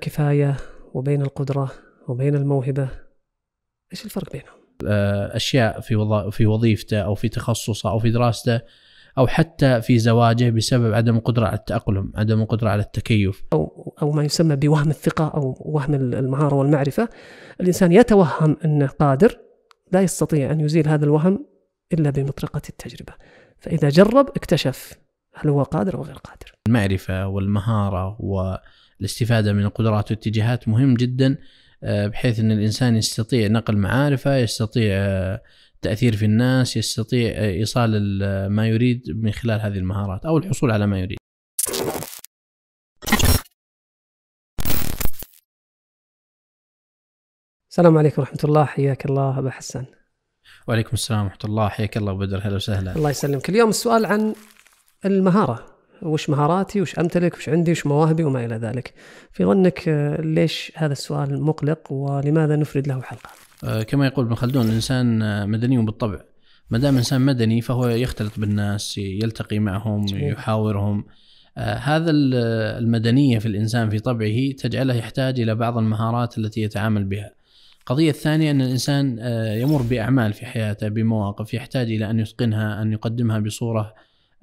كفاية وبين القدرة وبين الموهبة ايش الفرق بينهم؟ آه، اشياء في في وظيفته او في تخصصه او في دراسته او حتى في زواجه بسبب عدم القدره على التاقلم، عدم القدره على التكيف. او او ما يسمى بوهم الثقه او وهم المهاره والمعرفه، الانسان يتوهم انه قادر لا يستطيع ان يزيل هذا الوهم الا بمطرقه التجربه. فاذا جرب اكتشف هل هو قادر او غير قادر. المعرفه والمهاره و الاستفاده من القدرات والاتجاهات مهم جدا آه، بحيث ان الانسان يستطيع نقل معارفه يستطيع التاثير آه، في الناس يستطيع آه، ايصال ما يريد من خلال هذه المهارات او الحصول على ما يريد السلام عليكم ورحمه الله حياك الله ابو حسن وعليكم السلام ورحمه الله حياك الله ابو بدر اهلا وسهلا الله يسلمك اليوم السؤال عن المهاره وش مهاراتي وش امتلك وش عندي وش مواهبي وما الى ذلك في ظنك آه، ليش هذا السؤال مقلق ولماذا نفرد له حلقه آه، كما يقول ابن خلدون الانسان آه، مدني بالطبع ما دام انسان مدني فهو يختلط بالناس يلتقي معهم جميل. يحاورهم هذا المدنيه في الانسان في طبعه تجعله يحتاج الى بعض المهارات التي يتعامل بها القضية الثانية أن الإنسان يمر بأعمال في حياته بمواقف يحتاج إلى أن يتقنها أن يقدمها بصورة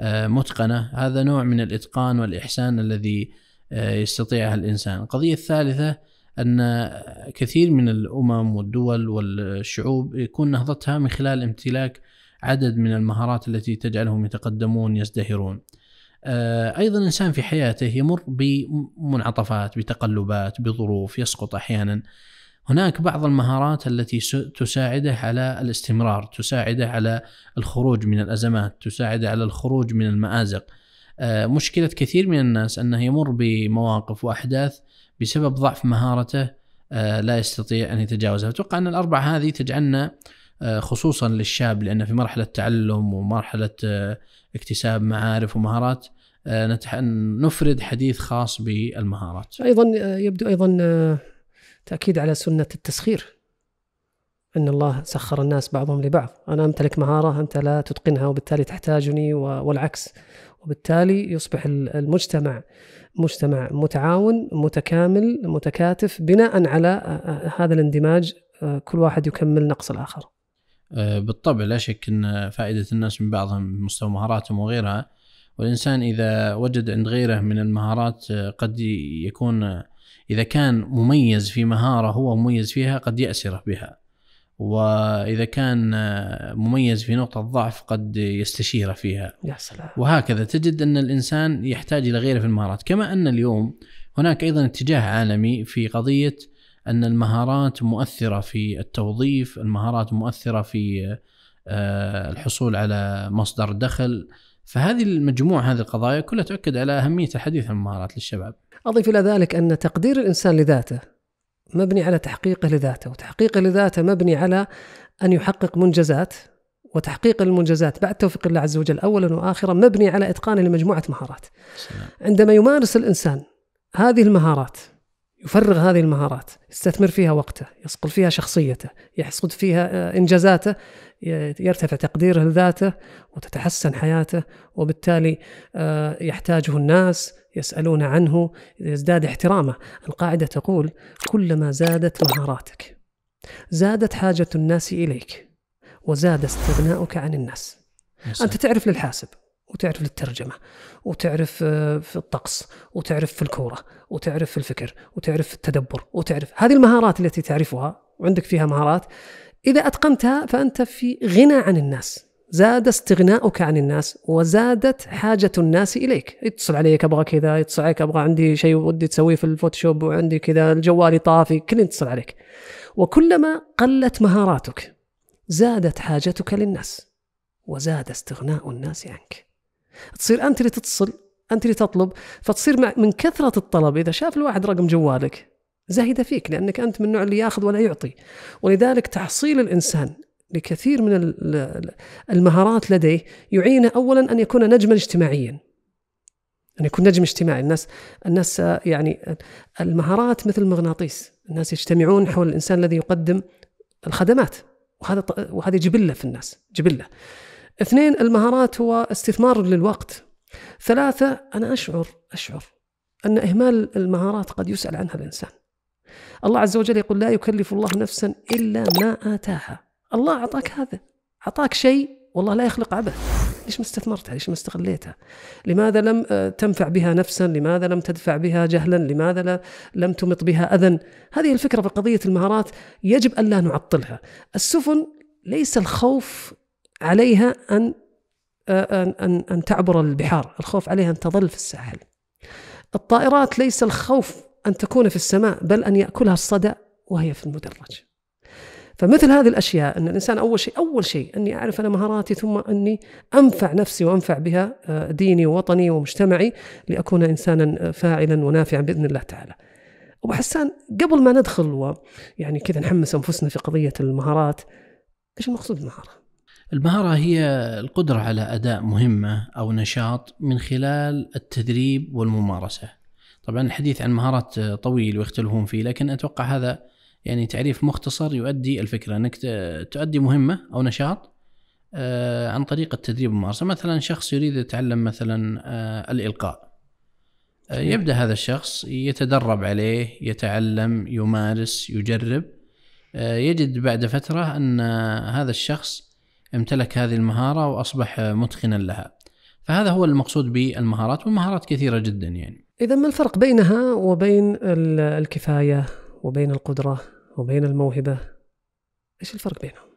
آه، متقنه هذا نوع من الاتقان والاحسان الذي آه، يستطيعها الانسان القضيه الثالثه ان كثير من الامم والدول والشعوب يكون نهضتها من خلال امتلاك عدد من المهارات التي تجعلهم يتقدمون يزدهرون آه، ايضا الانسان في حياته يمر بمنعطفات بتقلبات بظروف يسقط احيانا هناك بعض المهارات التي تساعده على الاستمرار تساعده على الخروج من الأزمات تساعده على الخروج من المآزق آه، مشكلة كثير من الناس أنه يمر بمواقف وأحداث بسبب ضعف مهارته آه، لا يستطيع أن يتجاوزها أتوقع أن الأربع هذه تجعلنا آه، خصوصا للشاب لأنه في مرحلة تعلم ومرحلة اكتساب معارف ومهارات نفرد حديث خاص بالمهارات أيضا يبدو أيضا تأكيد على سنة التسخير أن الله سخر الناس بعضهم لبعض أنا أمتلك مهارة أنت لا تتقنها وبالتالي تحتاجني والعكس وبالتالي يصبح المجتمع مجتمع متعاون متكامل متكاتف بناء على هذا الاندماج كل واحد يكمل نقص الآخر بالطبع لا شك أن فائدة الناس من بعضهم مستوى مهاراتهم وغيرها والإنسان إذا وجد عند غيره من المهارات قد يكون إذا كان مميز في مهارة هو مميز فيها قد يأسره بها وإذا كان مميز في نقطة ضعف قد يستشيره فيها يا سلام. وهكذا تجد أن الإنسان يحتاج إلى غيره في المهارات كما أن اليوم هناك أيضا اتجاه عالمي في قضية أن المهارات مؤثرة في التوظيف المهارات مؤثرة في آه، الحصول على مصدر دخل فهذه المجموعة هذه القضايا كلها تؤكد على أهمية الحديث عن المهارات للشباب أضف إلى ذلك أن تقدير الإنسان لذاته مبني على تحقيقه لذاته وتحقيقه لذاته مبني على أن يحقق منجزات وتحقيق المنجزات بعد توفيق الله عز وجل أولا وآخرا مبني على إتقانه لمجموعة مهارات عندما يمارس الإنسان هذه المهارات يفرغ هذه المهارات يستثمر فيها وقته يصقل فيها شخصيته يحصد فيها آه، إنجازاته يرتفع تقديره لذاته وتتحسن حياته وبالتالي آه، يحتاجه الناس يسألون عنه يزداد احترامه القاعدة تقول كلما زادت مهاراتك زادت حاجة الناس إليك وزاد استغناؤك عن الناس مصر. نعم، أنت تعرف للحاسب وتعرف للترجمة وتعرف آه، في الطقس وتعرف في الكورة وتعرف في الفكر وتعرف في التدبر وتعرف هذه المهارات التي تعرفها وعندك فيها مهارات إذا أتقنتها فأنت في غنى عن الناس زاد استغناؤك عن الناس وزادت حاجة الناس إليك يتصل عليك أبغى كذا يتصل عليك أبغى عندي شيء ودي تسويه في الفوتوشوب وعندي كذا الجوال طافي كل يتصل عليك وكلما قلت مهاراتك زادت حاجتك للناس وزاد استغناء الناس عنك تصير أنت اللي تتصل أنت اللي تطلب فتصير من كثرة الطلب إذا شاف الواحد رقم جوالك زهد فيك لأنك أنت من النوع اللي ياخذ ولا يعطي ولذلك تحصيل الإنسان لكثير من المهارات لديه يعينه اولا ان يكون نجما اجتماعيا ان يكون نجم اجتماعي الناس الناس يعني المهارات مثل المغناطيس الناس يجتمعون حول الانسان الذي يقدم الخدمات وهذا وهذه جبله في الناس جبله اثنين المهارات هو استثمار للوقت ثلاثة أنا أشعر أشعر أن إهمال المهارات قد يسأل عنها الإنسان الله عز وجل يقول لا يكلف الله نفسا إلا ما آتاها الله أعطاك هذا أعطاك شيء والله لا يخلق عبث ليش ما استثمرتها؟ ليش ما استغليتها؟ لماذا لم آه، تنفع بها نفسا؟ لماذا لم تدفع بها جهلا؟ لماذا لم تمط بها اذى؟ هذه الفكره في قضيه المهارات يجب ان لا نعطلها. السفن ليس الخوف عليها ان آه، ان ان, أن تعبر البحار، الخوف عليها ان تظل في الساحل. الطائرات ليس الخوف ان تكون في السماء بل ان ياكلها الصدى وهي في المدرج. فمثل هذه الاشياء ان الانسان اول شيء اول شيء اني اعرف انا مهاراتي ثم اني انفع نفسي وانفع بها آه، ديني ووطني ومجتمعي لاكون انسانا آه، فاعلا ونافعا باذن الله تعالى. ابو حسان قبل ما ندخل و يعني كذا نحمس انفسنا في قضيه المهارات ايش المقصود بالمهاره؟ المهارة هي القدرة على أداء مهمة أو نشاط من خلال التدريب والممارسة. طبعا الحديث عن مهارات طويل ويختلفون فيه لكن أتوقع هذا يعني تعريف مختصر يؤدي الفكره انك تؤدي مهمه او نشاط آه، عن طريق التدريب والممارسه مثلا شخص يريد يتعلم مثلا آه، الالقاء آه، يبدا هذا الشخص يتدرب عليه يتعلم يمارس يجرب يجد بعد فتره ان هذا الشخص امتلك هذه المهاره واصبح متقنا لها فهذا هو المقصود بالمهارات والمهارات كثيره جدا يعني اذا ما الفرق بينها وبين الكفايه وبين القدرة وبين الموهبة إيش الفرق بينهم؟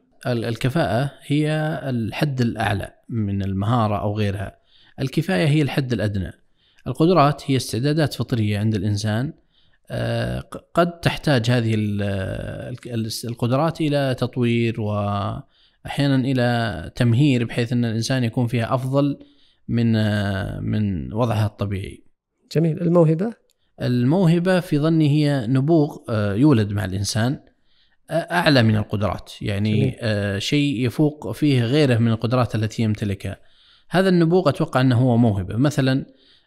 الكفاءة هي الحد الأعلى من المهارة أو غيرها الكفاية هي الحد الأدنى القدرات هي استعدادات فطرية عند الإنسان آه، قد تحتاج هذه القدرات إلى تطوير وأحيانا إلى تمهير بحيث أن الإنسان يكون فيها أفضل من آه، من وضعها الطبيعي جميل الموهبة الموهبة في ظني هي نبوغ آه، يولد مع الإنسان آه، أعلى من القدرات يعني آه، شيء يفوق فيه غيره من القدرات التي يمتلكها هذا النبوغ أتوقع أنه هو موهبة مثلا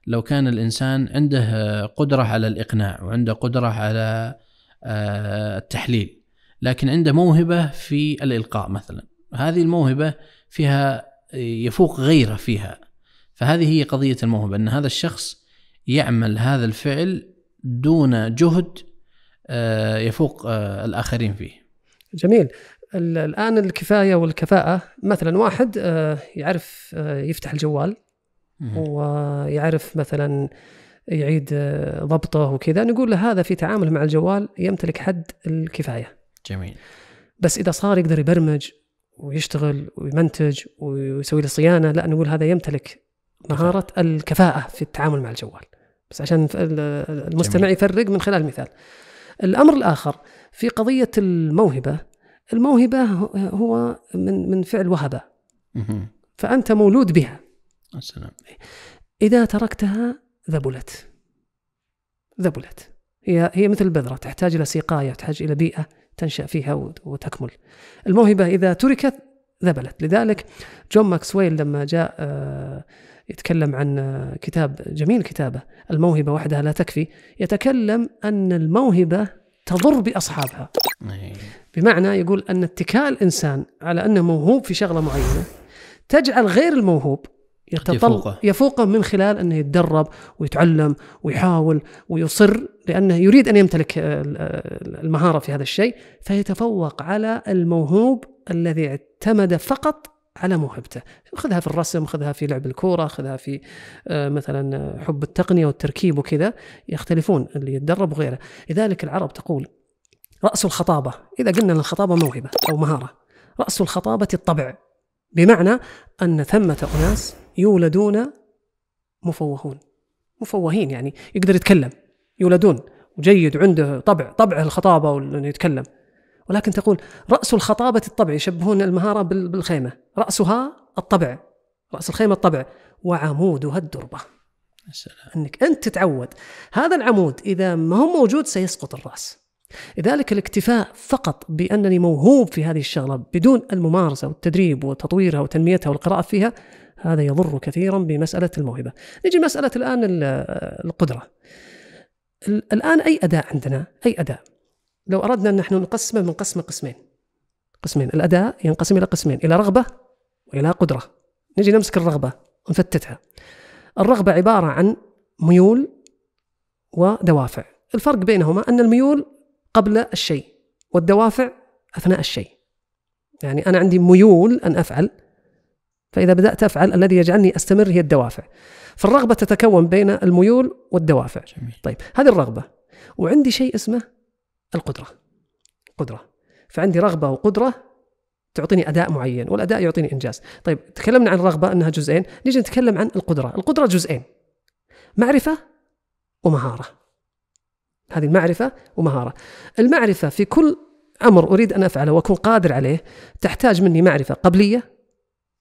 لو كان الإنسان عنده قدرة على الإقناع وعنده قدرة على التحليل لكن عنده موهبة في الإلقاء مثلا هذه الموهبة فيها يفوق غيره فيها فهذه هي قضية الموهبة أن هذا الشخص يعمل هذا الفعل دون جهد آه، يفوق آه، الاخرين فيه. جميل. الان الكفايه والكفاءه مثلا واحد آه، يعرف يفتح الجوال ويعرف مثلا يعيد ضبطه وكذا نقول له هذا في تعامله مع الجوال يمتلك حد الكفايه. جميل. بس اذا صار يقدر يبرمج ويشتغل ويمنتج ويسوي له صيانه لا نقول هذا يمتلك مهاره الكفاءه في التعامل مع الجوال. بس عشان المستمع يفرق من خلال المثال الامر الاخر في قضيه الموهبه الموهبه هو من من فعل وهبه فانت مولود بها السلام اذا تركتها ذبلت ذبلت هي هي مثل البذره تحتاج الى سقايه تحتاج الى بيئه تنشا فيها وتكمل الموهبه اذا تركت ذبلت لذلك جون ماكسويل لما جاء آه، يتكلم عن كتاب جميل كتابه الموهبة وحدها لا تكفي يتكلم أن الموهبة تضر بأصحابها إيه. بمعنى يقول أن اتكاء الإنسان على أنه موهوب في شغلة معينة تجعل غير الموهوب يتطل يفوقه. يفوقه من خلال انه يتدرب ويتعلم ويحاول ويصر لانه يريد ان يمتلك المهاره في هذا الشيء فيتفوق على الموهوب الذي اعتمد فقط على موهبته خذها في الرسم خذها في لعب الكورة خذها في آه، مثلا آه، حب التقنية والتركيب وكذا يختلفون اللي يتدرب وغيره لذلك العرب تقول رأس الخطابة إذا قلنا أن الخطابة موهبة أو مهارة رأس الخطابة الطبع بمعنى أن ثمة أناس يولدون مفوهون مفوهين يعني يقدر يتكلم يولدون وجيد عنده طبع طبع الخطابة وأنه يتكلم ولكن تقول رأس الخطابة الطبع يشبهون المهارة بالخيمة رأسها الطبع رأس الخيمة الطبع وعمودها الدربة السلام. أنك أنت تتعود هذا العمود إذا ما هو موجود سيسقط الرأس لذلك الاكتفاء فقط بأنني موهوب في هذه الشغلة بدون الممارسة والتدريب وتطويرها وتنميتها والقراءة فيها هذا يضر كثيرا بمسألة الموهبة نجي مسألة الآن القدرة الآن أي أداء عندنا أي أداء لو أردنا أن نحن نقسمه قسم قسمين قسمين الأداء ينقسم إلى قسمين إلى رغبة وإلى قدرة نجي نمسك الرغبة ونفتتها الرغبة عبارة عن ميول ودوافع الفرق بينهما أن الميول قبل الشيء والدوافع أثناء الشيء يعني أنا عندي ميول أن أفعل فإذا بدأت أفعل الذي يجعلني أستمر هي الدوافع فالرغبة تتكون بين الميول والدوافع جميل. طيب هذه الرغبة وعندي شيء اسمه القدرة قدرة فعندي رغبة وقدرة تعطيني أداء معين والأداء يعطيني إنجاز طيب تكلمنا عن الرغبة أنها جزئين نيجي نتكلم عن القدرة القدرة جزئين معرفة ومهارة هذه المعرفة ومهارة المعرفة في كل أمر أريد أن أفعله وأكون قادر عليه تحتاج مني معرفة قبلية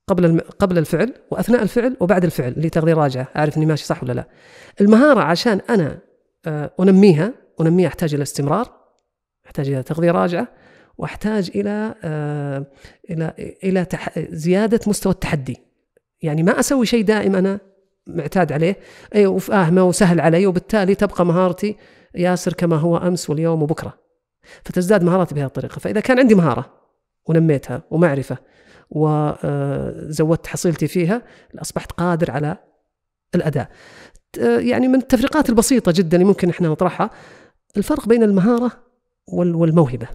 قبل قبل الفعل واثناء الفعل وبعد الفعل اللي تغذي راجعه اعرف اني ماشي صح ولا لا المهاره عشان انا آه، انميها انميها احتاج الى استمرار احتاج الى تغذيه راجعه واحتاج الى آه، الى الى زياده مستوى التحدي يعني ما اسوي شيء دائم انا معتاد عليه اي وفاهمه وسهل علي وبالتالي تبقى مهارتي ياسر كما هو امس واليوم وبكره فتزداد مهاراتي بهذه الطريقه فاذا كان عندي مهاره ونميتها ومعرفه وزودت آه، حصيلتي فيها اصبحت قادر على الاداء يعني من التفريقات البسيطه جدا اللي ممكن احنا نطرحها الفرق بين المهاره والموهبة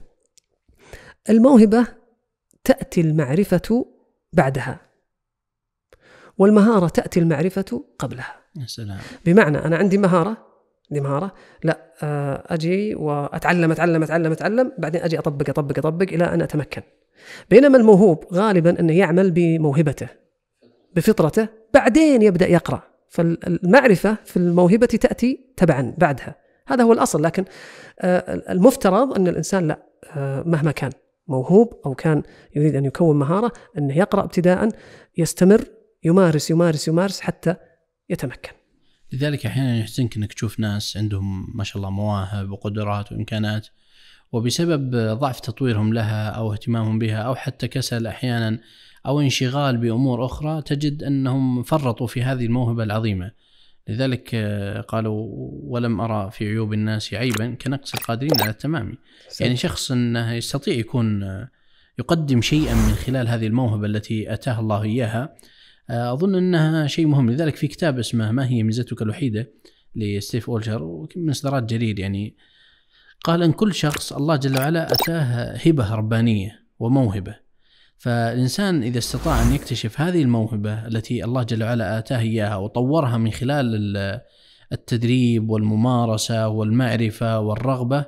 الموهبة تأتي المعرفة بعدها والمهارة تأتي المعرفة قبلها يا سلام. بمعنى أنا عندي مهارة عندي مهارة لا آه، أجي وأتعلم أتعلم أتعلم أتعلم بعدين أجي أطبق أطبق أطبق إلى أن أتمكن بينما الموهوب غالبا أنه يعمل بموهبته بفطرته بعدين يبدأ يقرأ فالمعرفة في الموهبة تأتي تبعا بعدها هذا هو الأصل لكن آه، المفترض أن الإنسان لا آه، مهما كان موهوب أو كان يريد أن يكون مهارة أنه يقرأ ابتداء يستمر يمارس يمارس يمارس حتى يتمكن لذلك احيانا يحزنك انك تشوف ناس عندهم ما شاء الله مواهب وقدرات وامكانات وبسبب ضعف تطويرهم لها او اهتمامهم بها او حتى كسل احيانا او انشغال بامور اخرى تجد انهم فرطوا في هذه الموهبه العظيمه لذلك آه، قالوا ولم أرى في عيوب الناس عيبا كنقص القادرين على التمام يعني شخص أنه يستطيع يكون آه، يقدم شيئا من خلال هذه الموهبة التي اتاه الله إياها آه، أظن أنها شيء مهم لذلك في كتاب اسمه ما هي ميزتك الوحيدة لستيف أولشر من إصدارات جرير يعني قال أن كل شخص الله جل وعلا أتاه هبة ربانية وموهبة فالإنسان إذا استطاع أن يكتشف هذه الموهبة التي الله جل وعلا آتاه إياها وطورها من خلال التدريب والممارسة والمعرفة والرغبة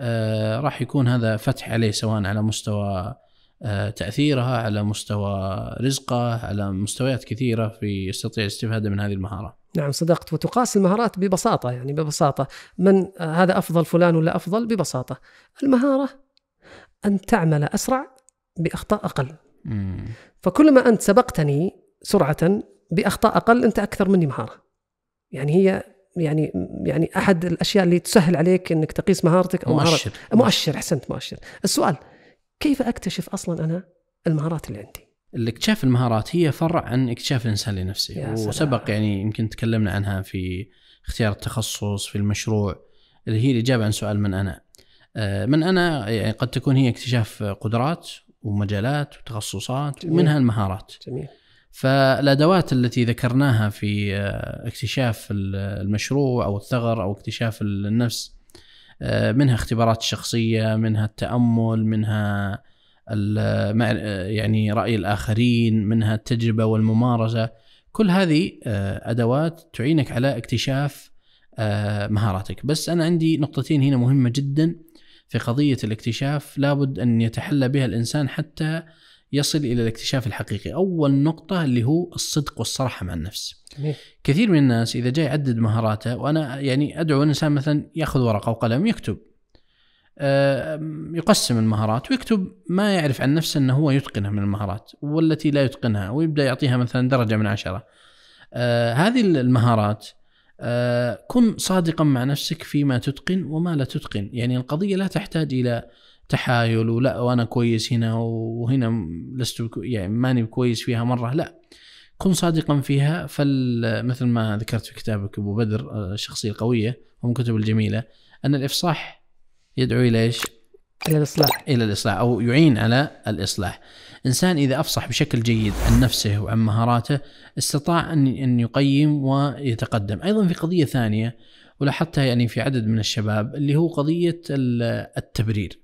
آه، راح يكون هذا فتح عليه سواء على مستوى آه، تأثيرها على مستوى رزقه على مستويات كثيرة في يستطيع الاستفادة من هذه المهارة نعم صدقت وتقاس المهارات ببساطة يعني ببساطة من آه، هذا أفضل فلان ولا أفضل ببساطة المهارة أن تعمل أسرع باخطاء اقل فكلما انت سبقتني سرعه باخطاء اقل انت اكثر مني مهاره يعني هي يعني يعني احد الاشياء اللي تسهل عليك انك تقيس مهارتك او مؤشر مهارة مؤشر احسنت مؤشر السؤال كيف اكتشف اصلا انا المهارات اللي عندي الاكتشاف المهارات هي فرع عن اكتشاف الانسان لنفسه وسبق يعني يمكن تكلمنا عنها في اختيار التخصص في المشروع اللي هي الاجابه عن سؤال من انا آه، من انا يعني قد تكون هي اكتشاف قدرات ومجالات وتخصصات جميل. ومنها المهارات جميل فالادوات التي ذكرناها في آه، اكتشاف المشروع او الثغر او اكتشاف النفس آه، منها اختبارات الشخصيه منها التامل منها يعني راي الاخرين منها التجربه والممارسه كل هذه آه، ادوات تعينك على اكتشاف مهاراتك بس انا عندي نقطتين هنا مهمه جدا في قضية الاكتشاف لابد أن يتحلى بها الإنسان حتى يصل إلى الاكتشاف الحقيقي أول نقطة اللي هو الصدق والصراحة مع النفس جميل. كثير من الناس إذا جاء يعدد مهاراته وأنا يعني أدعو الإنسان مثلا يأخذ ورقة وقلم يكتب آه، يقسم المهارات ويكتب ما يعرف عن نفسه أنه هو يتقنه من المهارات والتي لا يتقنها ويبدأ يعطيها مثلا درجة من عشرة آه، هذه المهارات آه، كن صادقا مع نفسك فيما تتقن وما لا تتقن يعني القضية لا تحتاج إلى تحايل ولا وأنا كويس هنا وهنا لست يعني ماني كويس فيها مرة لا كن صادقا فيها فمثل ما ذكرت في كتابك أبو بدر آه، الشخصية القوية ومن كتب الجميلة أن الإفصاح يدعو إلى إيش؟ إلى الإصلاح إلى الإصلاح أو يعين على الإصلاح الإنسان إذا أفصح بشكل جيد عن نفسه وعن مهاراته استطاع أن يقيم ويتقدم أيضا في قضية ثانية ولاحظتها يعني في عدد من الشباب اللي هو قضية التبرير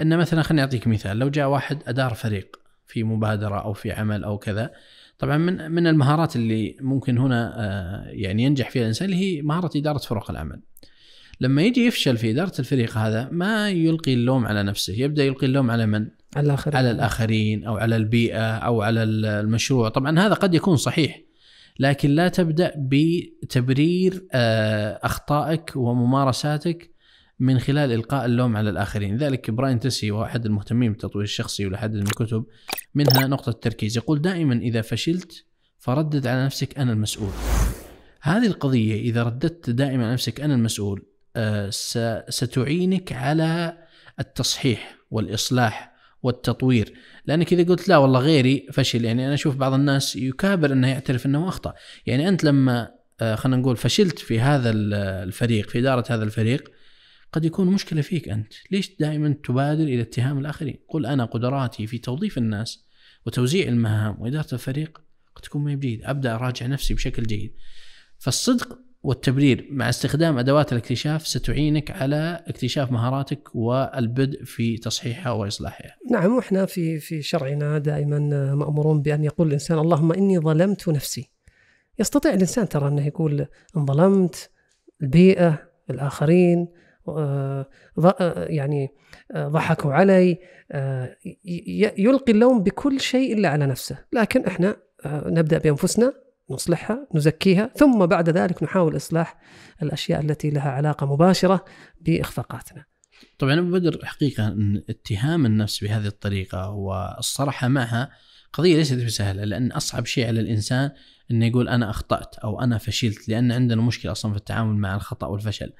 أن مثلا خليني أعطيك مثال لو جاء واحد أدار فريق في مبادرة أو في عمل أو كذا طبعا من من المهارات اللي ممكن هنا آه، يعني ينجح فيها الانسان اللي هي مهاره اداره فرق العمل. لما يجي يفشل في اداره الفريق هذا ما يلقي اللوم على نفسه، يبدا يلقي اللوم على من؟ على الآخرين. على الآخرين أو على البيئة أو على المشروع طبعا هذا قد يكون صحيح لكن لا تبدأ بتبرير آه، أخطائك وممارساتك من خلال إلقاء اللوم على الآخرين لذلك براين تسي واحد المهتمين بالتطوير الشخصي ولحد من الكتب منها نقطة تركيز يقول دائما إذا فشلت فردد على نفسك أنا المسؤول هذه القضية إذا رددت دائما على نفسك أنا المسؤول آه، ستعينك على التصحيح والإصلاح والتطوير لانك اذا قلت لا والله غيري فشل يعني انا اشوف بعض الناس يكابر انه يعترف انه اخطا يعني انت لما آه، خلينا نقول فشلت في هذا الفريق في اداره هذا الفريق قد يكون مشكله فيك انت ليش دائما تبادر الى اتهام الاخرين قل انا قدراتي في توظيف الناس وتوزيع المهام واداره الفريق قد تكون ما جيد ابدا اراجع نفسي بشكل جيد فالصدق والتبرير مع استخدام ادوات الاكتشاف ستعينك على اكتشاف مهاراتك والبدء في تصحيحها واصلاحها. نعم واحنا في في شرعنا دائما مامورون بان يقول الانسان اللهم اني ظلمت نفسي. يستطيع الانسان ترى انه يقول ان ظلمت البيئه الاخرين آه، يعني آه، ضحكوا علي آه، يلقي اللوم بكل شيء الا على نفسه، لكن احنا نبدا بانفسنا نصلحها نزكيها ثم بعد ذلك نحاول إصلاح الأشياء التي لها علاقة مباشرة بإخفاقاتنا طبعا أبو بدر حقيقة أن اتهام النفس بهذه الطريقة والصراحة معها قضية ليست بسهلة لأن أصعب شيء على الإنسان أنه يقول أنا أخطأت أو أنا فشلت لأن عندنا مشكلة أصلا في التعامل مع الخطأ والفشل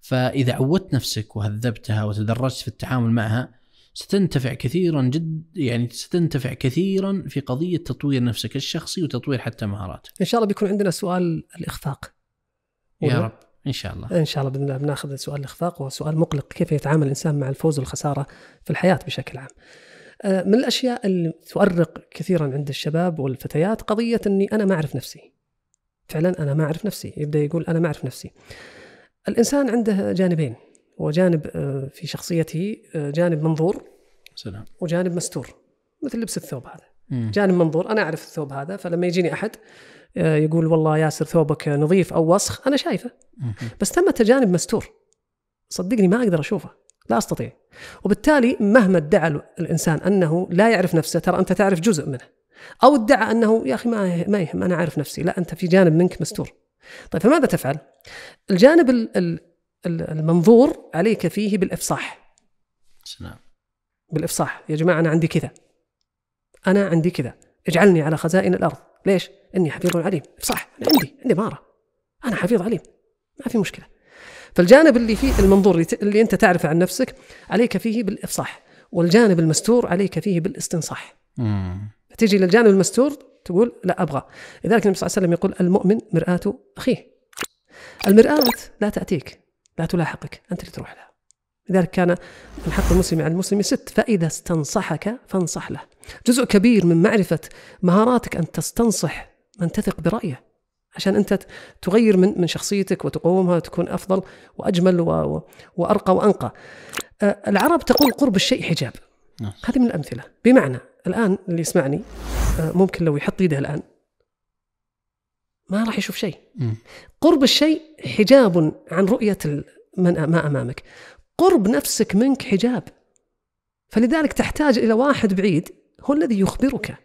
فإذا عودت نفسك وهذبتها وتدرجت في التعامل معها ستنتفع كثيرا جد يعني ستنتفع كثيرا في قضيه تطوير نفسك الشخصي وتطوير حتى مهاراتك. ان شاء الله بيكون عندنا سؤال الاخفاق. يا رب ان شاء الله. ان شاء الله باذن الله بناخذ سؤال الاخفاق وسؤال مقلق كيف يتعامل الانسان مع الفوز والخساره في الحياه بشكل عام. آه، من الاشياء اللي تؤرق كثيرا عند الشباب والفتيات قضيه اني انا ما اعرف نفسي. فعلا انا ما اعرف نفسي، يبدا يقول انا ما اعرف نفسي. الانسان عنده جانبين وجانب آه، في شخصيته آه، جانب منظور سلام وجانب مستور مثل لبس الثوب هذا مم. جانب منظور انا اعرف الثوب هذا فلما يجيني احد آه، يقول والله ياسر ثوبك نظيف او وسخ انا شايفه مم. بس ثمة جانب مستور صدقني ما اقدر اشوفه لا استطيع وبالتالي مهما ادعى الانسان انه لا يعرف نفسه ترى انت تعرف جزء منه او ادعى انه يا اخي ما ما يهم انا عارف نفسي لا انت في جانب منك مستور طيب فماذا تفعل الجانب ال ال المنظور عليك فيه بالافصاح سلام نعم. بالافصاح يا جماعه انا عندي كذا انا عندي كذا اجعلني على خزائن الارض ليش اني حفيظ عليم صح انا عندي عندي مهاره انا حفيظ عليم ما في مشكله فالجانب اللي فيه المنظور اللي انت تعرفه عن نفسك عليك فيه بالافصاح والجانب المستور عليك فيه بالاستنصاح مم. تجي للجانب المستور تقول لا ابغى لذلك النبي صلى الله عليه وسلم يقول المؤمن مرآة اخيه المرآة لا تأتيك لا تلاحقك أنت اللي تروح لها لذلك كان من حق المسلم على المسلم ست فإذا استنصحك فانصح له جزء كبير من معرفة مهاراتك أن تستنصح من تثق برأيه عشان أنت تغير من من شخصيتك وتقومها وتكون أفضل وأجمل وأرقى وأنقى العرب تقول قرب الشيء حجاب نعم. هذه من الأمثلة بمعنى الآن اللي يسمعني ممكن لو يحط يده الآن ما راح يشوف شيء قرب الشيء حجاب عن رؤية ما أمامك قرب نفسك منك حجاب فلذلك تحتاج إلى واحد بعيد هو الذي يخبرك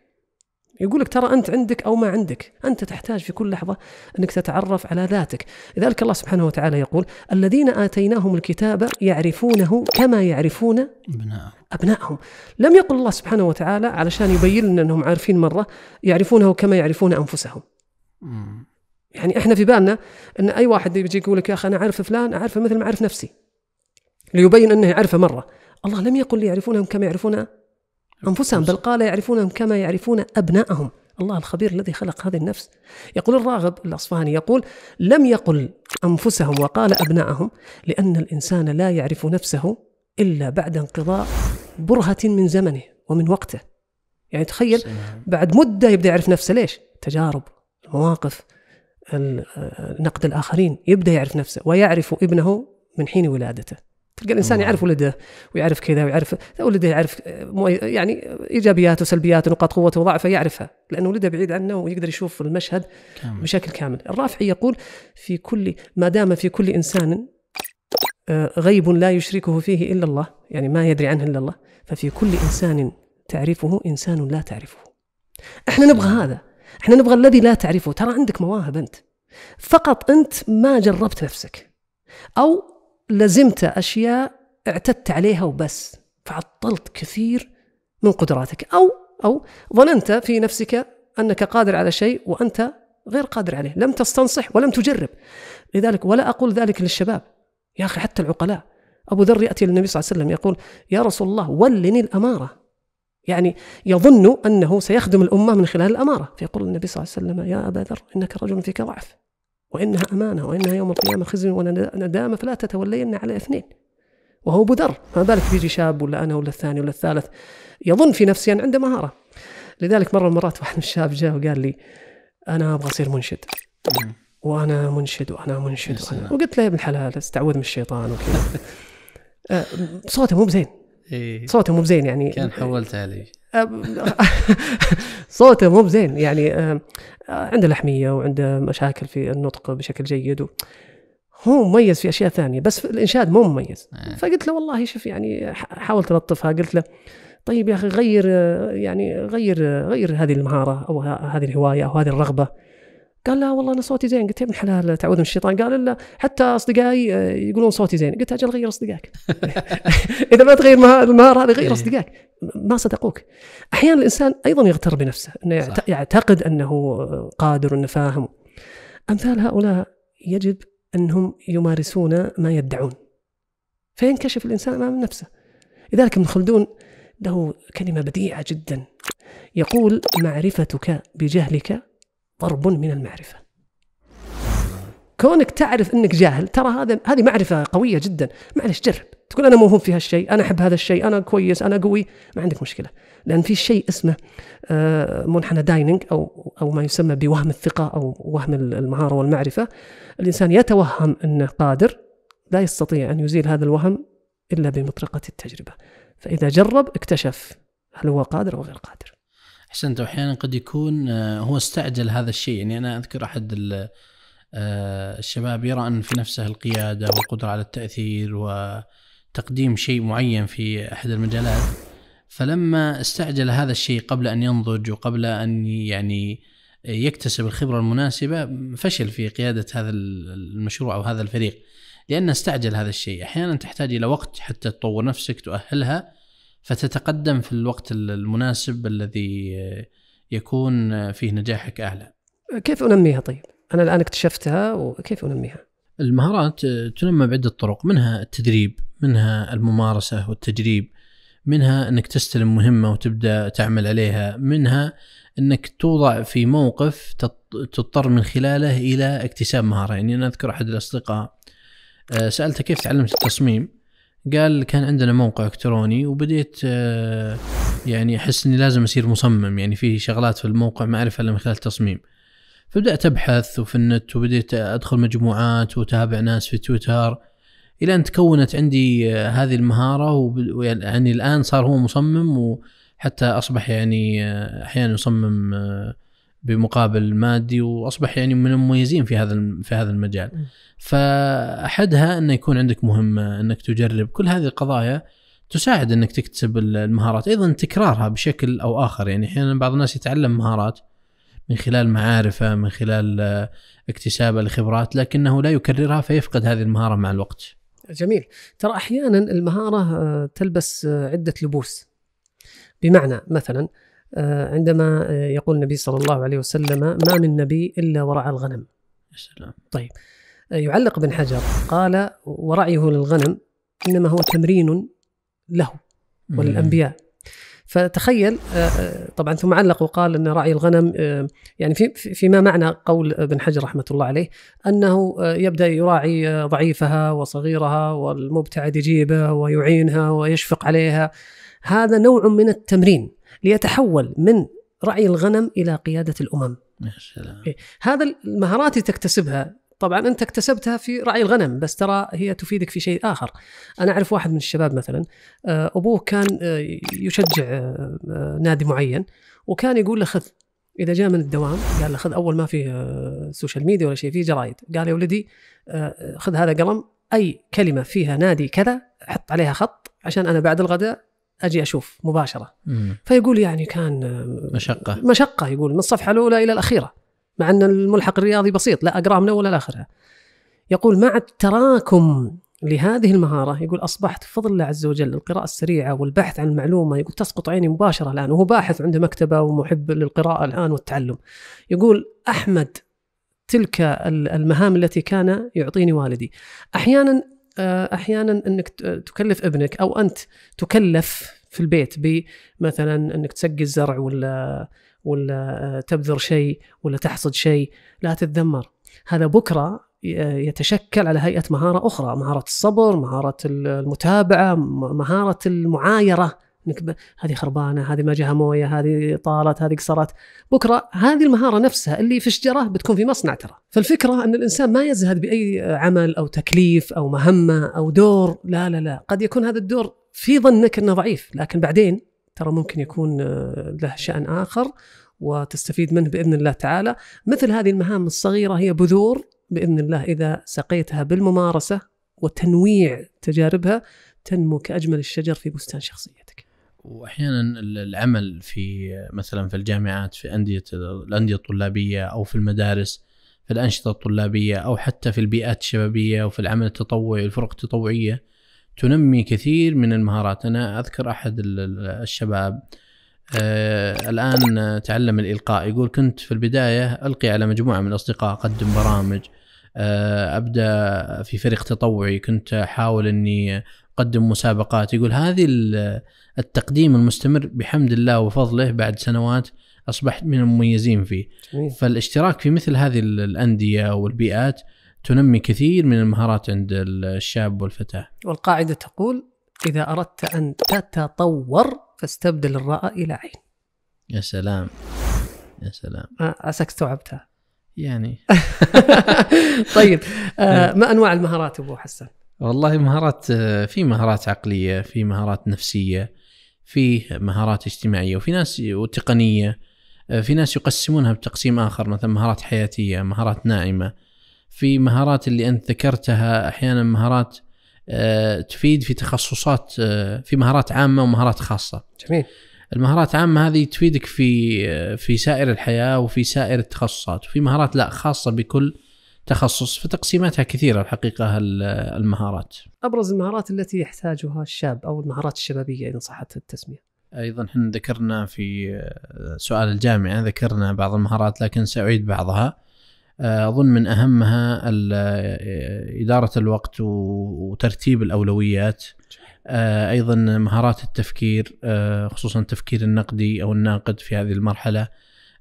يقول لك ترى أنت عندك أو ما عندك أنت تحتاج في كل لحظة أنك تتعرف على ذاتك لذلك الله سبحانه وتعالى يقول الذين آتيناهم الكتاب يعرفونه كما يعرفون أبنائهم لم يقل الله سبحانه وتعالى علشان يبين لنا أنهم عارفين مرة يعرفونه كما يعرفون أنفسهم يعني احنا في بالنا ان اي واحد يجي يقول لك يا اخي انا عارف فلان اعرفه مثل ما اعرف نفسي ليبين انه يعرفه مره الله لم يقل ليعرفونهم كما يعرفون انفسهم بل قال يعرفونهم كما يعرفون ابنائهم الله الخبير الذي خلق هذه النفس يقول الراغب الأصفهاني يقول لم يقل أنفسهم وقال أبنائهم لأن الإنسان لا يعرف نفسه إلا بعد انقضاء برهة من زمنه ومن وقته يعني تخيل بعد مدة يبدأ يعرف نفسه ليش تجارب مواقف نقد الآخرين يبدأ يعرف نفسه ويعرف ابنه من حين ولادته تلقى الانسان يعرف ولده ويعرف كذا ويعرف ولده يعرف يعني ايجابياته وسلبياته نقاط قوته وضعفه يعرفها لان ولده بعيد عنه ويقدر يشوف المشهد كامل. بشكل كامل الرافعي يقول في كل ما دام في كل انسان آه، غيب لا يشركه فيه الا الله يعني ما يدري عنه الا الله ففي كل انسان تعرفه انسان لا تعرفه احنا نبغى نعم. هذا احنا نبغى الذي لا تعرفه ترى عندك مواهب انت فقط انت ما جربت نفسك او لزمت اشياء اعتدت عليها وبس فعطلت كثير من قدراتك او او ظننت في نفسك انك قادر على شيء وانت غير قادر عليه لم تستنصح ولم تجرب لذلك ولا اقول ذلك للشباب يا اخي حتى العقلاء ابو ذر ياتي للنبي صلى الله عليه وسلم يقول يا رسول الله ولني الاماره يعني يظن أنه سيخدم الأمة من خلال الأمارة فيقول النبي صلى الله عليه وسلم يا أبا ذر إنك رجل فيك ضعف وإنها أمانة وإنها يوم القيامة خزي وندامة فلا تتولين على اثنين وهو أبو ذر ما بالك بيجي شاب ولا أنا ولا الثاني ولا الثالث يظن في نفسه أن يعني عنده مهارة لذلك مرة من المرات واحد من الشباب جاء وقال لي أنا أبغى أصير منشد وأنا منشد وأنا منشد وقلت له يا ابن الحلال استعوذ من الشيطان وكذا آه، صوته مو بزين إيه. صوته مو بزين يعني كان حولت علي صوته مو بزين يعني آه، عنده لحميه وعنده مشاكل في النطق بشكل جيد و... هو مميز في اشياء ثانيه بس في الانشاد مو مميز آه. فقلت له والله شوف يعني حاولت الطفها قلت له طيب يا اخي غير آه، يعني غير آه، غير هذه المهاره او هذه الهوايه او هذه الرغبه قال لا والله انا صوتي زين قلت يا ابن حلال تعوذ من الشيطان قال لا حتى اصدقائي آه، يقولون صوتي زين قلت اجل غير اصدقائك اذا ما تغير المهاره هذه غير إيه. اصدقائك ما صدقوك احيانا الانسان ايضا يغتر بنفسه انه صح. يعتقد انه قادر انه فاهم امثال هؤلاء يجب انهم يمارسون ما يدعون فينكشف الانسان امام نفسه لذلك ابن خلدون له كلمه بديعه جدا يقول معرفتك بجهلك قرب من المعرفة كونك تعرف انك جاهل ترى هذا هذه معرفه قويه جدا معلش جرب تقول انا موهوب في هالشيء انا احب هذا الشيء انا كويس انا قوي ما عندك مشكله لان في شيء اسمه آه، منحنى دايننج او او ما يسمى بوهم الثقه او وهم المهاره والمعرفه الانسان يتوهم انه قادر لا يستطيع ان يزيل هذا الوهم الا بمطرقه التجربه فاذا جرب اكتشف هل هو قادر او غير قادر احسنت واحيانا قد يكون آه، هو استعجل هذا الشيء يعني انا اذكر احد آه، الشباب يرى ان في نفسه القياده والقدره على التاثير وتقديم شيء معين في احد المجالات فلما استعجل هذا الشيء قبل ان ينضج وقبل ان يعني يكتسب الخبره المناسبه فشل في قياده هذا المشروع او هذا الفريق لانه استعجل هذا الشيء احيانا تحتاج الى وقت حتى تطور نفسك تؤهلها فتتقدم في الوقت المناسب الذي يكون فيه نجاحك اعلى. كيف انميها طيب؟ انا الان اكتشفتها وكيف انميها؟ المهارات تنمى بعده طرق منها التدريب، منها الممارسه والتجريب، منها انك تستلم مهمه وتبدا تعمل عليها، منها انك توضع في موقف تضطر من خلاله الى اكتساب مهاره، يعني انا اذكر احد الاصدقاء آه، سالته كيف تعلمت التصميم؟ قال كان عندنا موقع الكتروني وبديت آه، يعني احس اني لازم اصير مصمم يعني في شغلات في الموقع ما اعرفها الا من خلال التصميم فبدات ابحث وفي النت وبديت ادخل مجموعات واتابع ناس في تويتر الى ان تكونت عندي آه، هذه المهاره ويعني يعني الان صار هو مصمم وحتى اصبح يعني آه، احيانا يصمم بمقابل مادي واصبح يعني من المميزين في هذا في هذا المجال. فاحدها انه يكون عندك مهمه انك تجرب كل هذه القضايا تساعد انك تكتسب المهارات ايضا تكرارها بشكل او اخر يعني احيانا بعض الناس يتعلم مهارات من خلال معارفه من خلال اكتسابه لخبرات لكنه لا يكررها فيفقد هذه المهاره مع الوقت. جميل ترى احيانا المهاره آه، تلبس آه، عده لبوس بمعنى مثلا آه، عندما آه، يقول النبي صلى الله عليه وسلم ما من نبي إلا ورعى الغنم طيب آه، يعلق ابن حجر قال ورعيه للغنم إنما هو تمرين له وللأنبياء فتخيل طبعا ثم علق وقال ان رعي الغنم يعني في فيما معنى قول ابن حجر رحمه الله عليه انه يبدا يراعي ضعيفها وصغيرها والمبتعد يجيبه ويعينها ويشفق عليها هذا نوع من التمرين ليتحول من رعي الغنم الى قياده الامم. يا سلام. إيه، هذا المهارات اللي تكتسبها طبعا انت اكتسبتها في رعي الغنم بس ترى هي تفيدك في شيء اخر. انا اعرف واحد من الشباب مثلا آه، ابوه كان آه، يشجع آه، نادي معين وكان يقول له خذ اذا جاء من الدوام قال له خذ اول ما في سوشيال ميديا ولا شيء في جرايد قال يا ولدي خذ هذا قلم اي كلمه فيها نادي كذا حط عليها خط عشان انا بعد الغداء اجي اشوف مباشره مم. فيقول يعني كان مشقه مشقه يقول من الصفحه الاولى الى الاخيره مع ان الملحق الرياضي بسيط لا اقراه من اولها لاخرها يقول مع التراكم لهذه المهارة يقول أصبحت بفضل الله عز وجل القراءة السريعة والبحث عن المعلومة يقول تسقط عيني مباشرة الآن وهو باحث عنده مكتبة ومحب للقراءة الآن والتعلم يقول أحمد تلك المهام التي كان يعطيني والدي أحيانا آه، احيانا انك تكلف ابنك او انت تكلف في البيت بمثلا انك تسقي الزرع ولا ولا آه، تبذر شيء ولا تحصد شيء لا تتذمر هذا بكره يتشكل على هيئه مهاره اخرى مهاره الصبر مهاره المتابعه مهاره المعايره انك هذه خربانه هذه ما جاها مويه هذه طالت هذه قصرت بكره هذه المهاره نفسها اللي في الشجره بتكون في مصنع ترى فالفكره ان الانسان ما يزهد باي عمل او تكليف او مهمه او دور لا لا لا قد يكون هذا الدور في ظنك انه ضعيف لكن بعدين ترى ممكن يكون آه، له شان اخر وتستفيد منه باذن الله تعالى مثل هذه المهام الصغيره هي بذور باذن الله اذا سقيتها بالممارسه وتنويع تجاربها تنمو كاجمل الشجر في بستان شخصيتك واحيانا العمل في مثلا في الجامعات في انديه الانديه الطلابيه او في المدارس في الانشطه الطلابيه او حتى في البيئات الشبابيه وفي العمل التطوعي الفرق التطوعيه تنمي كثير من المهارات انا اذكر احد الشباب آه، الان تعلم الالقاء يقول كنت في البدايه القي على مجموعه من الاصدقاء اقدم برامج آه، ابدا في فريق تطوعي كنت احاول اني قدم مسابقات يقول هذه التقديم المستمر بحمد الله وفضله بعد سنوات اصبحت من المميزين فيه جميل. فالاشتراك في مثل هذه الانديه والبيئات تنمي كثير من المهارات عند الشاب والفتاه والقاعده تقول اذا اردت ان تتطور فاستبدل الراء الى عين يا سلام يا سلام آه، عساك استوعبتها يعني طيب آه، نعم. ما انواع المهارات ابو حسان والله مهارات في مهارات عقليه في مهارات نفسيه في مهارات اجتماعيه وفي ناس وتقنيه في ناس يقسمونها بتقسيم اخر مثلا مهارات حياتيه مهارات ناعمه في مهارات اللي انت ذكرتها احيانا مهارات آه، تفيد في تخصصات آه، في مهارات عامه ومهارات خاصه جميل المهارات عامه هذه تفيدك في آه، في سائر الحياه وفي سائر التخصصات وفي مهارات لا خاصه بكل تخصص فتقسيماتها كثيره الحقيقه المهارات. ابرز المهارات التي يحتاجها الشاب او المهارات الشبابيه اذا صحت التسميه. ايضا احنا ذكرنا في سؤال الجامعه ذكرنا بعض المهارات لكن ساعيد بعضها. آه، اظن من اهمها آه، اداره الوقت وترتيب الاولويات. آه، ايضا مهارات التفكير خصوصا التفكير النقدي او الناقد في هذه المرحله.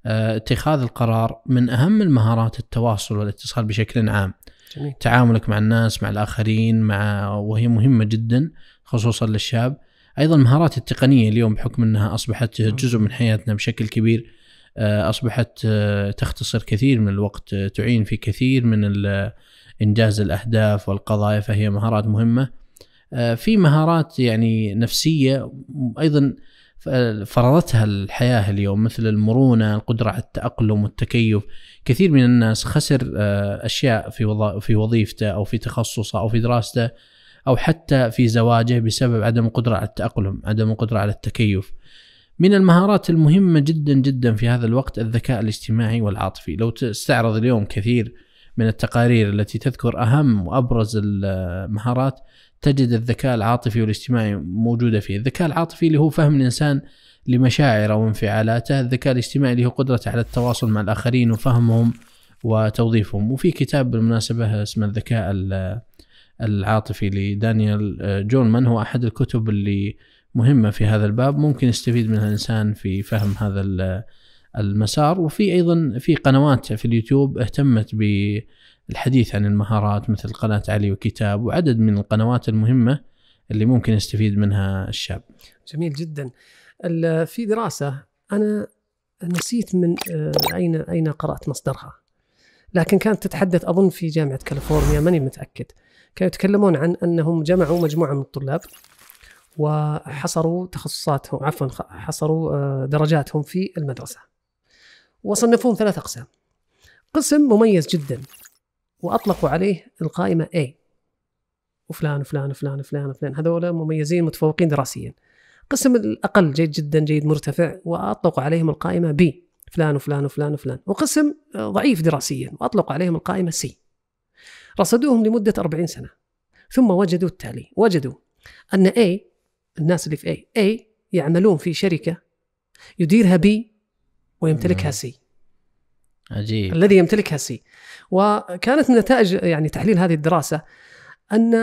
آه، اتخاذ القرار من اهم المهارات التواصل والاتصال بشكل عام جميل. تعاملك مع الناس مع الاخرين مع وهي مهمه جدا خصوصا للشاب ايضا المهارات التقنيه اليوم بحكم انها اصبحت نعم. جزء من حياتنا بشكل كبير آه، اصبحت آه، تختصر كثير من الوقت تعين في كثير من انجاز الاهداف والقضايا فهي مهارات مهمه في مهارات يعني نفسيه ايضا فرضتها الحياة اليوم مثل المرونة القدرة على التأقلم والتكيف كثير من الناس خسر آه، أشياء في, في وظيفته أو في تخصصه أو في دراسته أو حتى في زواجه بسبب عدم القدرة على التأقلم عدم القدرة على التكيف من المهارات المهمة جدا جدا في هذا الوقت الذكاء الاجتماعي والعاطفي لو تستعرض اليوم كثير من التقارير التي تذكر أهم وأبرز المهارات آه، تجد الذكاء العاطفي والاجتماعي موجوده فيه، الذكاء العاطفي اللي هو فهم الانسان لمشاعره وانفعالاته، الذكاء الاجتماعي اللي هو قدرته على التواصل مع الاخرين وفهمهم وتوظيفهم، وفي كتاب بالمناسبه اسمه الذكاء العاطفي لدانيال آه، جولمان هو احد الكتب اللي مهمه في هذا الباب ممكن يستفيد منها الانسان في فهم هذا المسار وفي ايضا في قنوات في اليوتيوب اهتمت ب الحديث عن المهارات مثل قناة علي وكتاب وعدد من القنوات المهمة اللي ممكن يستفيد منها الشاب جميل جدا في دراسة أنا نسيت من آه، أين أين قرأت مصدرها لكن كانت تتحدث أظن في جامعة كاليفورنيا ماني متأكد كانوا يتكلمون عن أنهم جمعوا مجموعة من الطلاب وحصروا تخصصاتهم عفوا حصروا آه، درجاتهم في المدرسة وصنفوهم ثلاث أقسام قسم مميز جدا واطلقوا عليه القائمه A وفلان وفلان وفلان وفلان وفلان هذول مميزين متفوقين دراسيا قسم الاقل جيد جدا جيد مرتفع واطلقوا عليهم القائمه B فلان وفلان وفلان وفلان وقسم ضعيف دراسيا واطلقوا عليهم القائمه C رصدوهم لمده 40 سنه ثم وجدوا التالي وجدوا ان A الناس اللي في A A يعملون في شركه يديرها B ويمتلكها سي عجيب الذي يمتلكها سي وكانت من نتائج يعني تحليل هذه الدراسه ان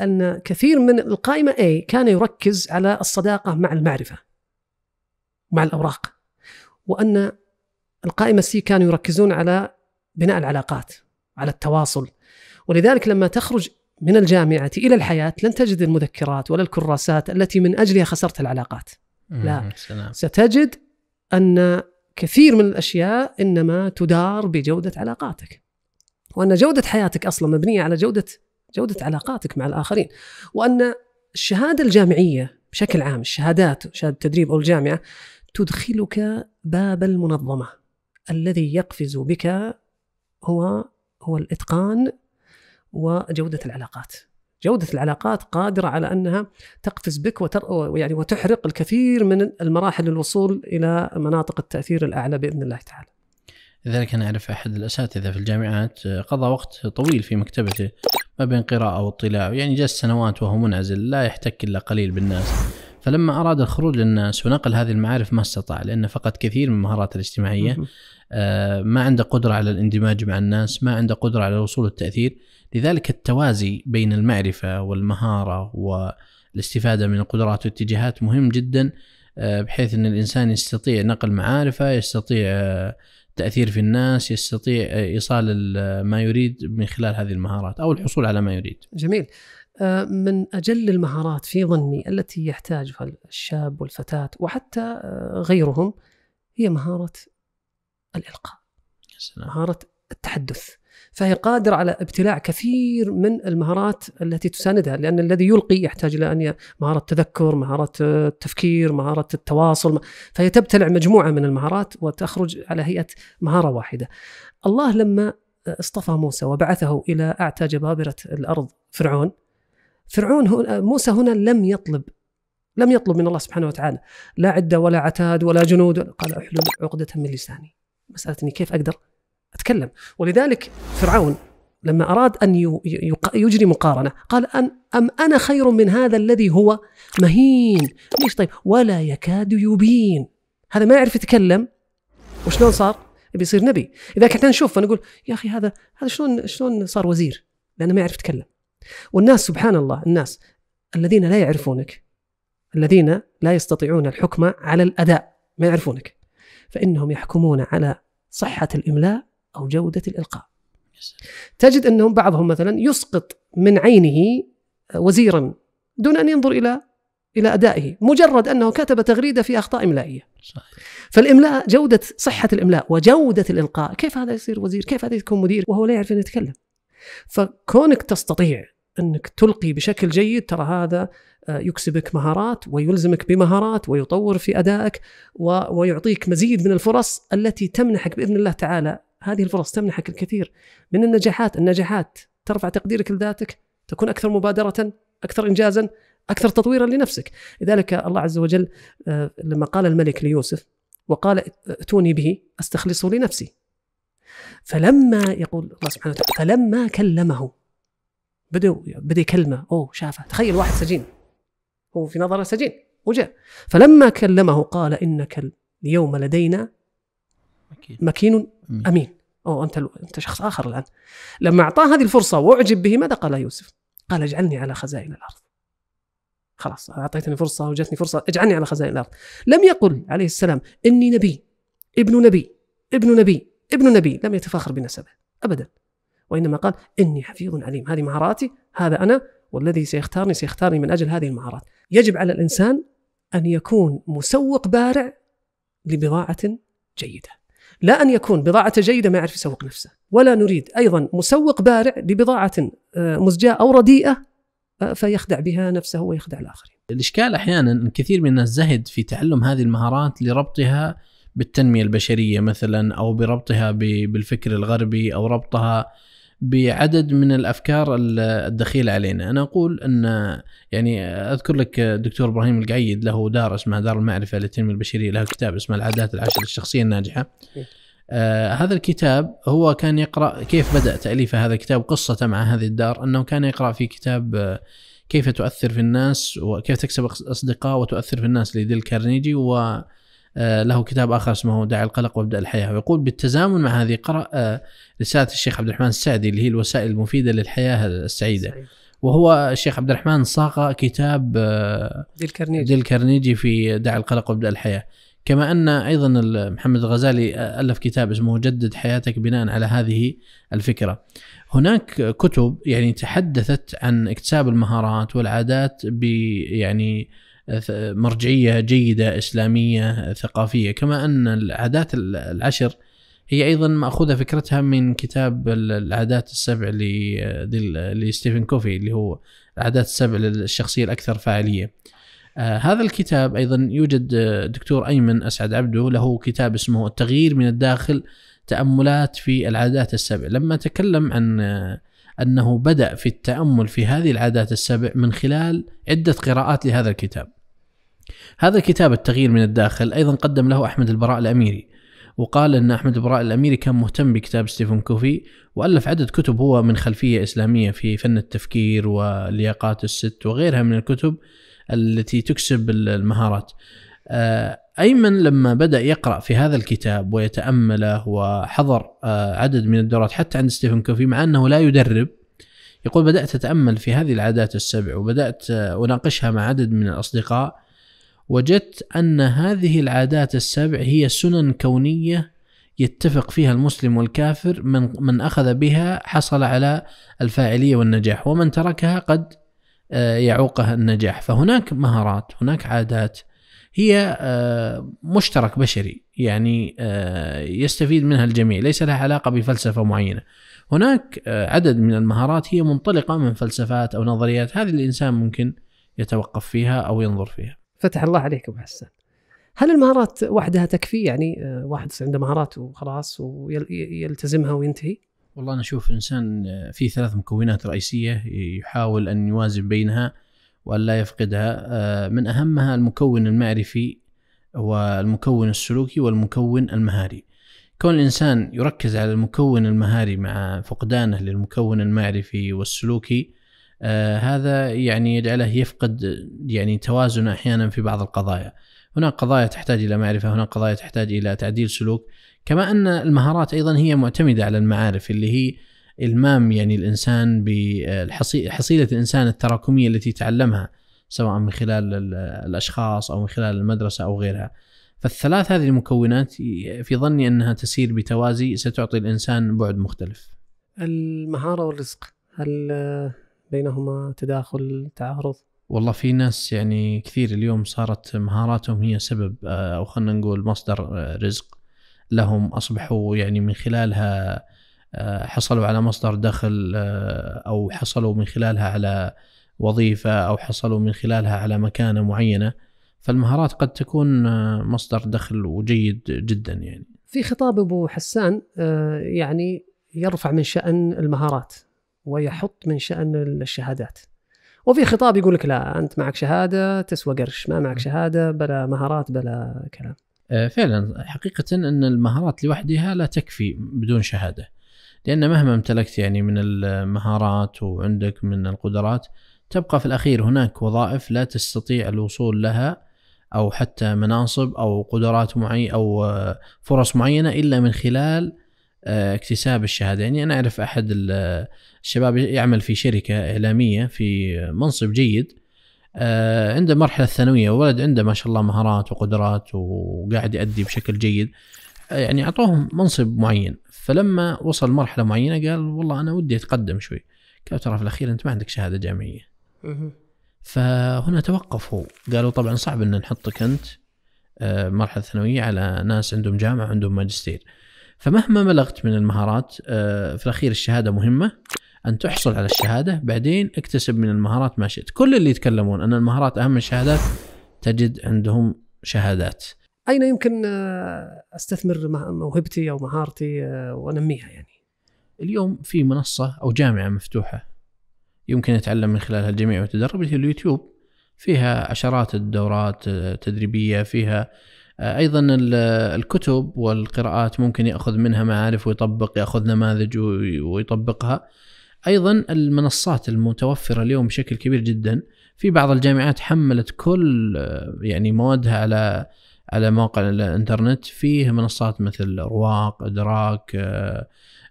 ان كثير من القائمه A كان يركز على الصداقه مع المعرفه مع الاوراق وان القائمه سي كانوا يركزون على بناء العلاقات على التواصل ولذلك لما تخرج من الجامعه الى الحياه لن تجد المذكرات ولا الكراسات التي من اجلها خسرت العلاقات لا سلام. ستجد ان كثير من الاشياء انما تدار بجوده علاقاتك. وان جوده حياتك اصلا مبنيه على جوده جوده علاقاتك مع الاخرين. وان الشهاده الجامعيه بشكل عام الشهادات شهاده التدريب او الجامعه تدخلك باب المنظمه الذي يقفز بك هو هو الاتقان وجوده العلاقات. جودة العلاقات قادرة على أنها تقفز بك وتر... يعني وتحرق الكثير من المراحل الوصول إلى مناطق التأثير الأعلى بإذن الله تعالى لذلك أنا أعرف أحد الأساتذة في الجامعات قضى وقت طويل في مكتبته ما بين قراءة واطلاع يعني جلس سنوات وهو منعزل لا يحتك إلا قليل بالناس فلما أراد الخروج للناس ونقل هذه المعارف ما استطاع لأنه فقد كثير من مهاراته الاجتماعية آه، ما عنده قدرة على الاندماج مع الناس ما عنده قدرة على الوصول والتأثير لذلك التوازي بين المعرفة والمهارة والاستفادة من القدرات والاتجاهات مهم جدا آه، بحيث أن الإنسان يستطيع نقل معارفه يستطيع التأثير آه، في الناس يستطيع آه، إيصال ما يريد من خلال هذه المهارات أو الحصول على ما يريد جميل من أجل المهارات في ظني التي يحتاجها الشاب والفتاة وحتى غيرهم هي مهارة الإلقاء سلام. مهارة التحدث فهي قادرة على ابتلاع كثير من المهارات التي تساندها لأن الذي يلقي يحتاج إلى أن مهارة تذكر مهارة التفكير مهارة التواصل فهي تبتلع مجموعة من المهارات وتخرج على هيئة مهارة واحدة الله لما اصطفى موسى وبعثه إلى أعتى جبابرة الأرض فرعون فرعون هنا موسى هنا لم يطلب لم يطلب من الله سبحانه وتعالى لا عدة ولا عتاد ولا جنود قال احلل عقدة من لساني مسألة كيف أقدر اتكلم ولذلك فرعون لما اراد ان يجري مقارنه قال ان ام انا خير من هذا الذي هو مهين ليش طيب ولا يكاد يبين هذا ما يعرف يتكلم وشلون صار بيصير نبي اذا احنا نشوف فنقول يا اخي هذا هذا شلون شلون صار وزير لانه ما يعرف يتكلم والناس سبحان الله الناس الذين لا يعرفونك الذين لا يستطيعون الحكم على الاداء ما يعرفونك فانهم يحكمون على صحه الاملاء أو جودة الإلقاء تجد أنهم بعضهم مثلا يسقط من عينه آه، وزيرا دون أن ينظر إلى إلى أدائه مجرد أنه كتب تغريدة في أخطاء إملائية صحيح. فالإملاء جودة صحة الإملاء وجودة الإلقاء كيف هذا يصير وزير كيف هذا يكون مدير وهو لا يعرف أن يتكلم فكونك تستطيع أنك تلقي بشكل جيد ترى هذا آه، يكسبك مهارات ويلزمك بمهارات ويطور في أدائك ويعطيك مزيد من الفرص التي تمنحك بإذن الله تعالى هذه الفرص تمنحك الكثير من النجاحات النجاحات ترفع تقديرك لذاتك تكون أكثر مبادرة أكثر إنجازا أكثر تطويرا لنفسك لذلك الله عز وجل آه، لما قال الملك ليوسف وقال ائتوني به استخلصه لنفسي فلما يقول الله سبحانه وتعالى فلما كلمه بدأ بدا يكلمه اوه شافه تخيل واحد سجين هو في نظره سجين وجاء فلما كلمه قال انك اليوم لدينا مكين, مكين امين او انت انت شخص اخر الان لما اعطاه هذه الفرصه واعجب به ماذا قال يوسف؟ قال اجعلني على خزائن الارض خلاص اعطيتني فرصه وجاتني فرصه اجعلني على خزائن الارض لم يقل عليه السلام اني نبي ابن نبي ابن نبي ابن نبي لم يتفاخر بنسبه ابدا وانما قال اني حفيظ عليم هذه مهاراتي هذا انا والذي سيختارني سيختارني من اجل هذه المهارات يجب على الانسان ان يكون مسوق بارع لبضاعه جيده لا أن يكون بضاعته جيدة ما يعرف يسوق نفسه ولا نريد أيضا مسوق بارع لبضاعة آه، مزجاة أو رديئة آه، فيخدع بها نفسه ويخدع الآخرين الإشكال أحيانا أن كثير من الناس زهد في تعلم هذه المهارات لربطها بالتنمية البشرية مثلا أو بربطها بالفكر الغربي أو ربطها بعدد من الافكار الدخيله علينا، انا اقول ان يعني اذكر لك الدكتور ابراهيم القعيد له دار اسمها دار المعرفه للتنميه البشريه له كتاب اسمه العادات العشر الشخصيه الناجحه. آه هذا الكتاب هو كان يقرا كيف بدا تاليف هذا الكتاب قصته مع هذه الدار انه كان يقرا في كتاب آه، كيف تؤثر في الناس وكيف تكسب اصدقاء وتؤثر في الناس لديل كارنيجي و آه، له كتاب اخر اسمه دع القلق وابدا الحياه ويقول بالتزامن مع هذه قرا آه، رساله الشيخ عبد الرحمن السعدي اللي هي الوسائل المفيده للحياه السعيده وهو الشيخ عبد الرحمن صاغ كتاب آه، ديل كارنيجي ديل كارنيجي في دع القلق وابدا الحياه كما ان ايضا محمد الغزالي الف كتاب اسمه جدد حياتك بناء على هذه الفكره. هناك كتب يعني تحدثت عن اكتساب المهارات والعادات ب يعني مرجعيه جيده اسلاميه ثقافيه كما ان العادات العشر هي ايضا ماخوذه فكرتها من كتاب العادات السبع لستيفن كوفي اللي هو العادات السبع للشخصيه الاكثر فاعليه. آه، هذا الكتاب ايضا يوجد آه، دكتور ايمن اسعد عبده له كتاب اسمه التغيير من الداخل تاملات في العادات السبع، لما تكلم عن آه، انه بدا في التامل في هذه العادات السبع من خلال عده قراءات لهذا الكتاب. هذا كتاب التغيير من الداخل أيضا قدم له أحمد البراء الأميري وقال أن أحمد البراء الأميري كان مهتم بكتاب ستيفن كوفي وألف عدد كتب هو من خلفية إسلامية في فن التفكير ولياقات الست وغيرها من الكتب التي تكسب المهارات آه، أيمن لما بدأ يقرأ في هذا الكتاب ويتأمله وحضر آه، عدد من الدورات حتى عند ستيفن كوفي مع أنه لا يدرب يقول بدأت أتأمل في هذه العادات السبع وبدأت آه، أناقشها مع عدد من الأصدقاء وجدت أن هذه العادات السبع هي سنن كونية يتفق فيها المسلم والكافر من من أخذ بها حصل على الفاعلية والنجاح ومن تركها قد آه، يعوقها النجاح فهناك مهارات هناك عادات هي آه، مشترك بشري يعني آه، يستفيد منها الجميع ليس لها علاقة بفلسفة معينة هناك عدد من المهارات هي منطلقة من فلسفات أو نظريات هذه الإنسان ممكن يتوقف فيها أو ينظر فيها فتح الله عليك ابو حسان هل المهارات وحدها تكفي يعني آه، واحد عنده مهارات وخلاص ويلتزمها وينتهي؟ والله انا اشوف الانسان آه، في ثلاث مكونات رئيسيه يحاول ان يوازن بينها وان لا يفقدها آه، من اهمها المكون المعرفي والمكون السلوكي والمكون المهاري. كون الانسان يركز على المكون المهاري مع فقدانه للمكون المعرفي والسلوكي آه، هذا يعني يجعله يفقد يعني توازنه احيانا في بعض القضايا. هناك قضايا تحتاج الى معرفه، هناك قضايا تحتاج الى تعديل سلوك، كما ان المهارات ايضا هي معتمده على المعارف اللي هي المام يعني الانسان بحصيله الانسان التراكميه التي تعلمها سواء من خلال الاشخاص او من خلال المدرسه او غيرها. فالثلاث هذه المكونات في ظني انها تسير بتوازي ستعطي الانسان بعد مختلف. المهاره والرزق بينهما تداخل تعارض والله في ناس يعني كثير اليوم صارت مهاراتهم هي سبب آه، او خلينا نقول مصدر آه، رزق لهم اصبحوا يعني من خلالها آه، حصلوا على مصدر دخل او حصلوا من خلالها على وظيفه او حصلوا من خلالها على مكانه معينه فالمهارات قد تكون مصدر دخل وجيد جدا يعني في خطاب ابو حسان يعني يرفع من شان المهارات ويحط من شأن الشهادات وفي خطاب يقول لك لا أنت معك شهادة تسوى قرش ما معك شهادة بلا مهارات بلا كلام آه، فعلا حقيقة أن المهارات لوحدها لا تكفي بدون شهادة لأن مهما امتلكت يعني من المهارات وعندك من القدرات تبقى في الأخير هناك وظائف لا تستطيع الوصول لها أو حتى مناصب أو قدرات معينة أو آه، فرص معينة إلا من خلال آه، اكتساب الشهاده يعني انا اعرف احد الشباب يعمل في شركه اعلاميه في منصب جيد آه، عنده مرحله الثانويه ولد عنده ما شاء الله مهارات وقدرات وقاعد يؤدي بشكل جيد آه، يعني اعطوهم منصب معين فلما وصل مرحله معينه قال والله انا ودي اتقدم شوي قالوا ترى في الاخير انت ما عندك شهاده جامعيه فهنا توقفوا قالوا طبعا صعب ان نحطك انت مرحله ثانويه على ناس عندهم جامعه عندهم ماجستير فمهما بلغت من المهارات آه، في الاخير الشهاده مهمه ان تحصل على الشهاده بعدين اكتسب من المهارات ما شئت كل اللي يتكلمون ان المهارات اهم من الشهادات تجد عندهم شهادات اين يمكن آه، استثمر موهبتي او مهارتي آه، وانميها يعني اليوم في منصه او جامعه مفتوحه يمكن يتعلم من خلالها الجميع ويتدرب اللي اليوتيوب فيها عشرات الدورات التدريبيه فيها آه، ايضا الكتب والقراءات ممكن ياخذ منها معارف ويطبق ياخذ نماذج ويطبقها ايضا المنصات المتوفره اليوم بشكل كبير جدا في بعض الجامعات حملت كل آه، يعني موادها على على مواقع الانترنت فيه منصات مثل رواق ادراك آه،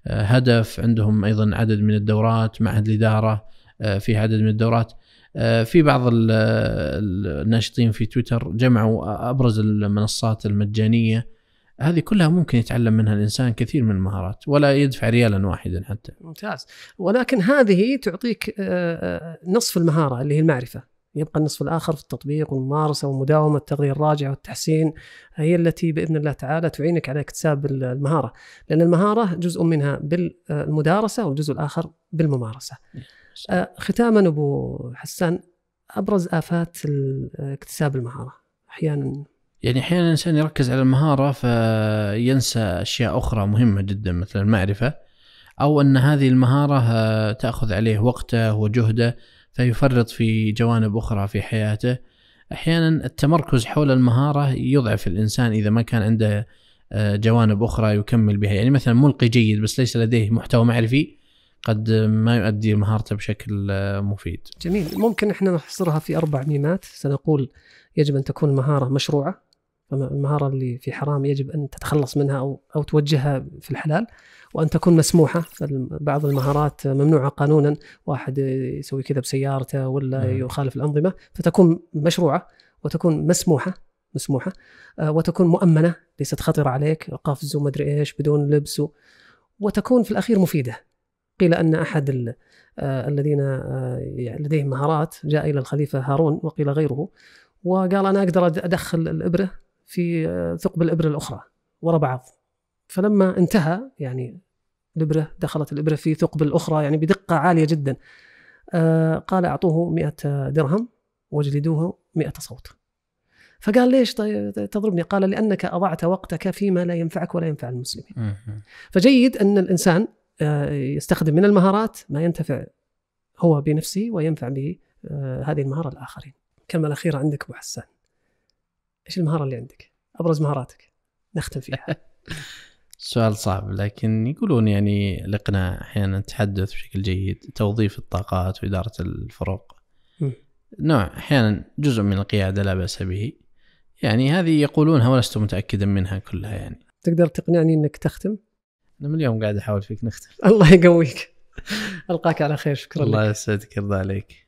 هدف عندهم ايضا عدد من الدورات معهد الاداره آه، في عدد من الدورات آه، في بعض الناشطين في تويتر جمعوا ابرز المنصات المجانيه هذه كلها ممكن يتعلم منها الانسان كثير من المهارات ولا يدفع ريالا واحدا حتى. ممتاز ولكن هذه تعطيك آه، نصف المهاره اللي هي المعرفه يبقى النصف الاخر في التطبيق والممارسه ومداومه التغذيه الراجعه والتحسين هي التي باذن الله تعالى تعينك على اكتساب المهاره لان المهاره جزء منها بالمدارسه والجزء الاخر بالممارسه. نعم. أه، ختاما ابو حسان ابرز افات اكتساب المهاره احيانا يعني احيانا الانسان يركز على المهاره فينسى اشياء اخرى مهمه جدا مثل المعرفه او ان هذه المهاره آه، تاخذ عليه وقته وجهده فيفرط في جوانب اخرى في حياته احيانا التمركز حول المهاره يضعف الانسان اذا ما كان عنده آه، جوانب اخرى يكمل بها يعني مثلا ملقي جيد بس ليس لديه محتوى معرفي قد ما يؤدي مهارته بشكل آه، مفيد. جميل ممكن احنا نحصرها في اربع ميمات سنقول يجب ان تكون مهاره مشروعه المهاره اللي في حرام يجب ان تتخلص منها او او توجهها في الحلال وان تكون مسموحه بعض المهارات ممنوعه قانونا واحد يسوي كذا بسيارته ولا نعم. يخالف الانظمه فتكون مشروعه وتكون مسموحه مسموحه آه، وتكون مؤمنه ليست خطره عليك قفز ومدري ايش بدون لبس وتكون في الاخير مفيده قيل أن أحد آه، الذين آه، يعني لديه مهارات جاء إلى الخليفة هارون وقيل غيره وقال أنا أقدر أدخل الإبرة في آه، ثقب الإبرة الأخرى وراء بعض فلما انتهى يعني الإبرة دخلت الإبرة في ثقب الأخرى يعني بدقة عالية جدا قال أعطوه 100 درهم واجلدوه 100 صوت فقال ليش تضربني؟ قال لانك اضعت وقتك فيما لا ينفعك ولا ينفع المسلمين. فجيد ان الانسان آه، يستخدم من المهارات ما ينتفع هو بنفسه وينفع به آه، هذه المهاره الاخرين. الكلمه الاخيره عندك ابو حسان. ايش المهاره اللي عندك؟ ابرز مهاراتك نختم فيها. سؤال صعب لكن يقولون يعني الاقناع احيانا التحدث بشكل جيد، توظيف الطاقات واداره الفروق. نوع احيانا جزء من القياده لا باس به. يعني هذه يقولونها ولست متاكدا منها كلها يعني. تقدر تقنعني انك تختم؟ انا من اليوم قاعد احاول فيك نختم الله يقويك القاك على خير شكرا الله لك الله يسعدك يرضى عليك